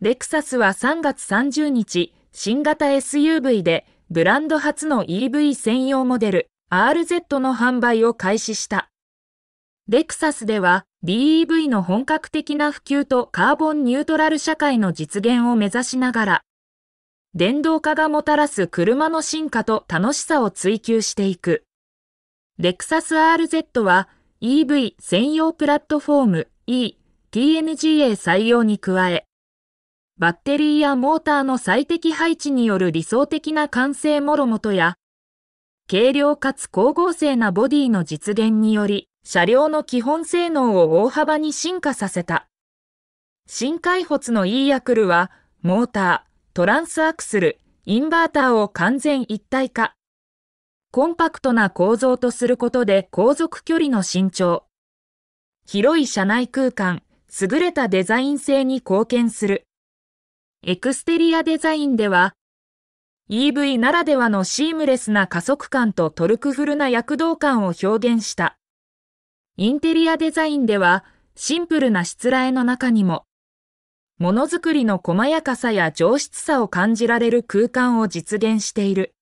レクサスは3月30日、新型 SUV でブランド初の EV 専用モデル RZ の販売を開始した。レクサスでは BEV の本格的な普及とカーボンニュートラル社会の実現を目指しながら、電動化がもたらす車の進化と楽しさを追求していく。レクサス RZ は EV 専用プラットフォーム E、TNGA 採用に加え、バッテリーやモーターの最適配置による理想的な完成もろもとや、軽量かつ光合成なボディの実現により、車両の基本性能を大幅に進化させた。新開発の e ヤクルは、モーター、トランスアクスル、インバーターを完全一体化。コンパクトな構造とすることで航続距離の伸長。広い車内空間、優れたデザイン性に貢献する。エクステリアデザインでは、EV ならではのシームレスな加速感とトルクフルな躍動感を表現した。インテリアデザインでは、シンプルなしつらえの中にも、ものづくりの細やかさや上質さを感じられる空間を実現している。